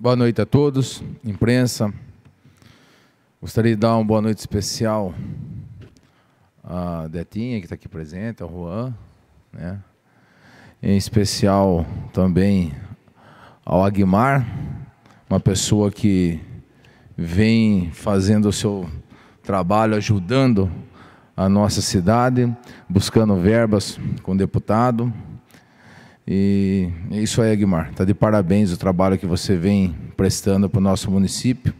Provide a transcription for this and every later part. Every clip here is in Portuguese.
Boa noite a todos, imprensa. Gostaria de dar uma boa noite especial à Detinha, que está aqui presente, ao Juan, né? em especial também ao Aguimar, uma pessoa que vem fazendo o seu trabalho, ajudando a nossa cidade, buscando verbas com o deputado. E é isso aí, Guimar. Está de parabéns o trabalho que você vem prestando para o nosso município,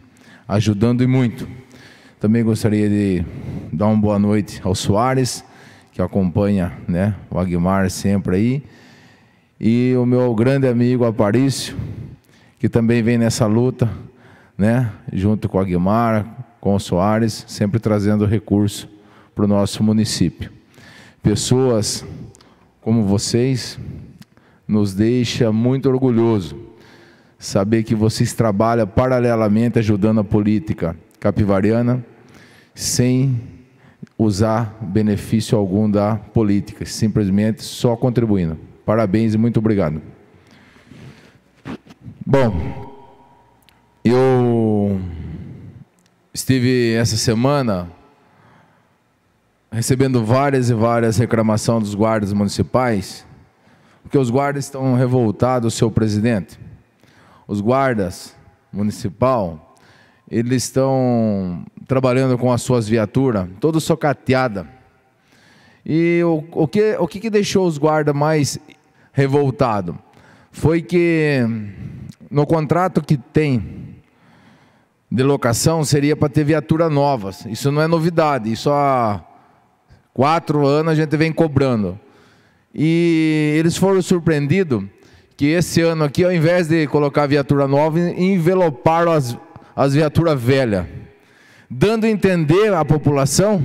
ajudando e muito. Também gostaria de dar uma boa noite ao Soares, que acompanha né, o Aguimar sempre aí. E o meu grande amigo Aparício, que também vem nessa luta, né, junto com o Aguimar, com o Soares, sempre trazendo recurso para o nosso município. Pessoas como vocês nos deixa muito orgulhoso. Saber que vocês trabalham paralelamente ajudando a política capivariana sem usar benefício algum da política, simplesmente só contribuindo. Parabéns e muito obrigado. Bom, eu estive essa semana recebendo várias e várias reclamações dos guardas municipais porque os guardas estão revoltados, seu presidente. Os guardas municipal, eles estão trabalhando com as suas viaturas, todas socateada. E o, o, que, o que, que deixou os guardas mais revoltados? Foi que no contrato que tem de locação seria para ter viatura novas. Isso não é novidade, isso há quatro anos a gente vem cobrando. E eles foram surpreendidos que esse ano aqui, ao invés de colocar viatura nova, enveloparam as, as viaturas velhas, dando a entender à população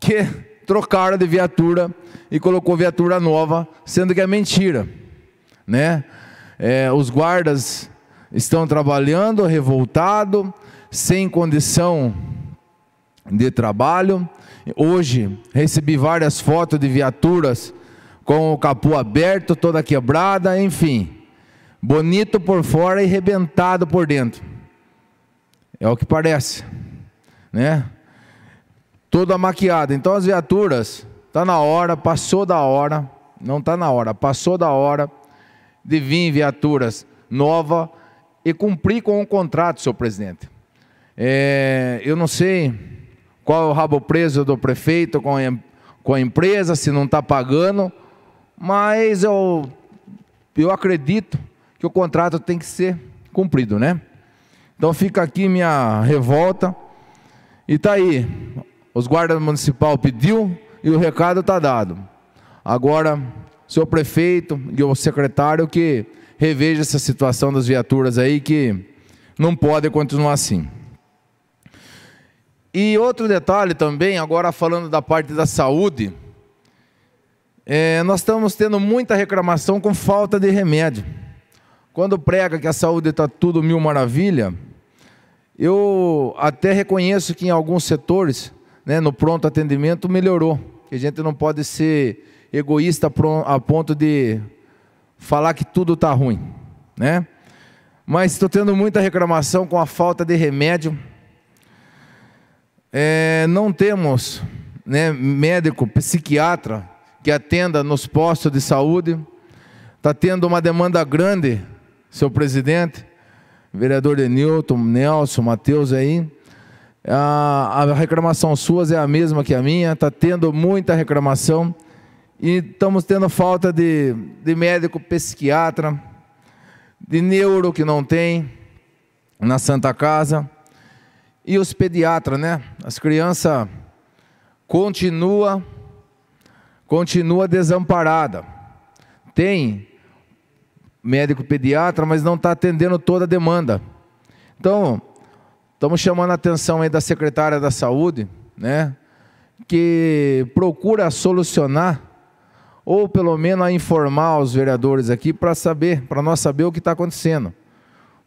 que trocaram de viatura e colocou viatura nova, sendo que é mentira, né? É, os guardas estão trabalhando revoltado, sem condição de trabalho. Hoje recebi várias fotos de viaturas com o capô aberto, toda quebrada, enfim. Bonito por fora e rebentado por dentro. É o que parece, né? Toda maquiada. Então as viaturas tá na hora, passou da hora, não tá na hora, passou da hora de vir viaturas nova e cumprir com o contrato, senhor presidente. É, eu não sei qual é o rabo preso do prefeito com a, com a empresa, se não está pagando mas eu, eu acredito que o contrato tem que ser cumprido, né? Então fica aqui minha revolta. E tá aí. Os guardas municipal pediu e o recado está dado. Agora, senhor prefeito e o secretário que reveja essa situação das viaturas aí que não pode continuar assim. E outro detalhe também, agora falando da parte da saúde, é, nós estamos tendo muita reclamação com falta de remédio. Quando prega que a saúde está tudo mil maravilha, eu até reconheço que em alguns setores, né, no pronto atendimento, melhorou. Que a gente não pode ser egoísta a ponto de falar que tudo está ruim, né? Mas estou tendo muita reclamação com a falta de remédio. É, não temos né, médico, psiquiatra que atenda nos postos de saúde. Está tendo uma demanda grande, seu presidente, vereador Denilton, Nelson, Matheus aí. A, a reclamação suas é a mesma que a minha, está tendo muita reclamação e estamos tendo falta de, de médico psiquiatra, de neuro que não tem na Santa Casa e os pediatras, né? As crianças continuam continua desamparada. Tem médico pediatra, mas não está atendendo toda a demanda. Então, estamos chamando a atenção aí da secretária da Saúde, né, que procura solucionar ou pelo menos a informar os vereadores aqui para saber, para nós saber o que está acontecendo.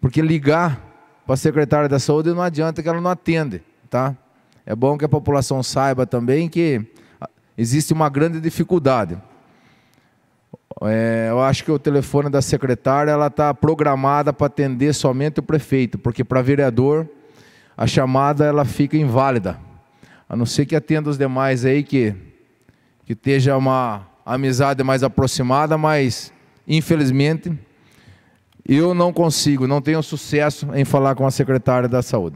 Porque ligar para a secretária da Saúde não adianta que ela não atende, tá? É bom que a população saiba também que existe uma grande dificuldade. É, eu acho que o telefone da secretária ela está programada para atender somente o prefeito, porque para vereador a chamada ela fica inválida. A não ser que atenda os demais aí que que esteja uma amizade mais aproximada, mas infelizmente eu não consigo, não tenho sucesso em falar com a secretária da saúde.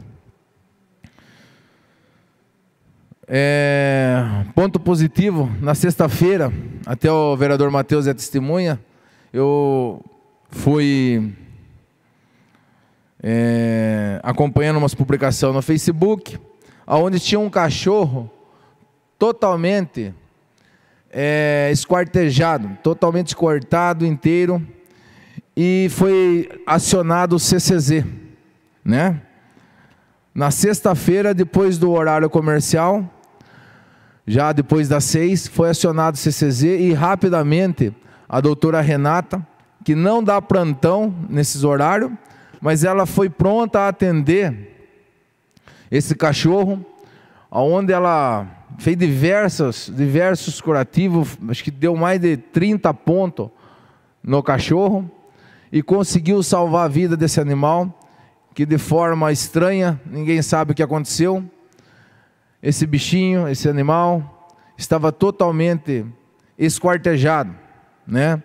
É, Ponto positivo, na sexta-feira, até o vereador Matheus é testemunha, eu fui é, acompanhando umas publicações no Facebook, onde tinha um cachorro totalmente é, esquartejado, totalmente cortado inteiro, e foi acionado o CCZ, né? Na sexta-feira, depois do horário comercial, já depois das seis, foi acionado o CCZ e rapidamente a doutora Renata, que não dá plantão nesses horários, mas ela foi pronta a atender esse cachorro, aonde ela fez diversos, diversos curativos, acho que deu mais de 30 pontos no cachorro, e conseguiu salvar a vida desse animal, que de forma estranha, ninguém sabe o que aconteceu, esse bichinho, esse animal, estava totalmente esquartejado, né?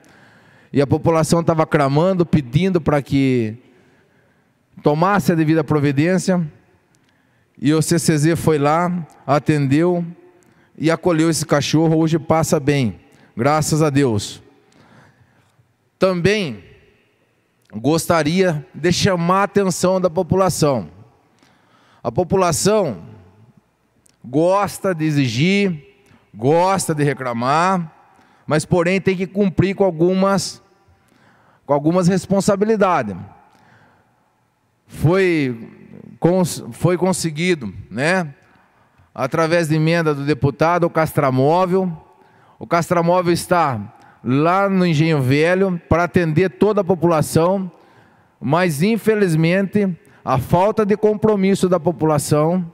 E a população estava clamando, pedindo para que tomasse a devida providência. E o CCZ foi lá, atendeu e acolheu esse cachorro. Hoje passa bem, graças a Deus. Também gostaria de chamar a atenção da população. A população gosta de exigir, gosta de reclamar, mas porém tem que cumprir com algumas com algumas responsabilidades. Foi cons, foi conseguido, né? Através de emenda do deputado o Castramóvel. O Castramóvel está lá no Engenho Velho para atender toda a população, mas infelizmente a falta de compromisso da população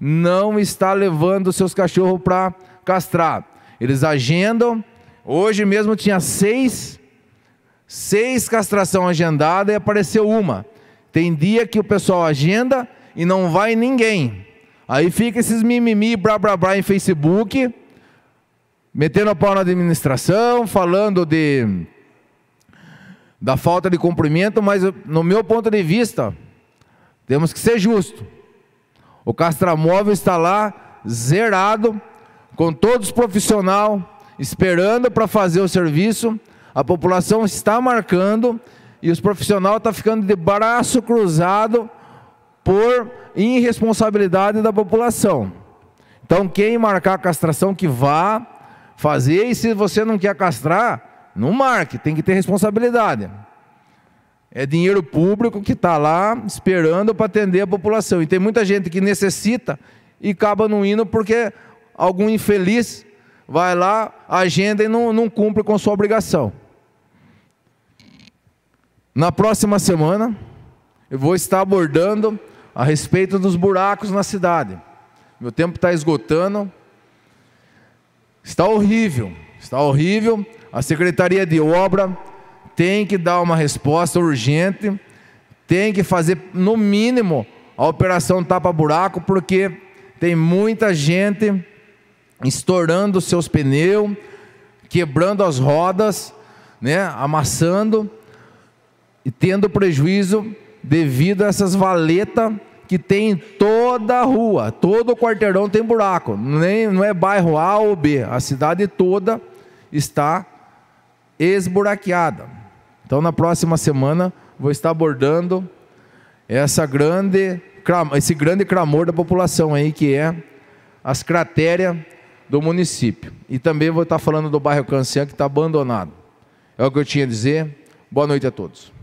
não está levando seus cachorros para castrar. Eles agendam. Hoje mesmo tinha seis, seis castração agendada e apareceu uma. Tem dia que o pessoal agenda e não vai ninguém. Aí fica esses mimimi, blá blá blá em Facebook, metendo a pau na administração, falando de da falta de cumprimento, mas no meu ponto de vista, temos que ser justos. O Castramóvel está lá zerado, com todos os profissionais esperando para fazer o serviço. A população está marcando e os profissionais estão tá ficando de braço cruzado por irresponsabilidade da população. Então, quem marcar a castração, que vá fazer. E se você não quer castrar, não marque, tem que ter responsabilidade. É dinheiro público que está lá esperando para atender a população. E tem muita gente que necessita e acaba não indo porque algum infeliz vai lá, agenda e não, não cumpre com sua obrigação. Na próxima semana, eu vou estar abordando a respeito dos buracos na cidade. Meu tempo está esgotando. Está horrível, está horrível. A Secretaria de Obra tem que dar uma resposta urgente, tem que fazer, no mínimo, a operação tapa-buraco, porque tem muita gente estourando seus pneus, quebrando as rodas, né, amassando e tendo prejuízo devido a essas valetas que tem em toda a rua, todo o quarteirão tem buraco, nem não é bairro A ou B, a cidade toda está esburaqueada. Então, na próxima semana, vou estar abordando essa grande, esse grande clamor da população aí, que é as cratérias do município. E também vou estar falando do bairro Canciã, que está abandonado. É o que eu tinha a dizer. Boa noite a todos.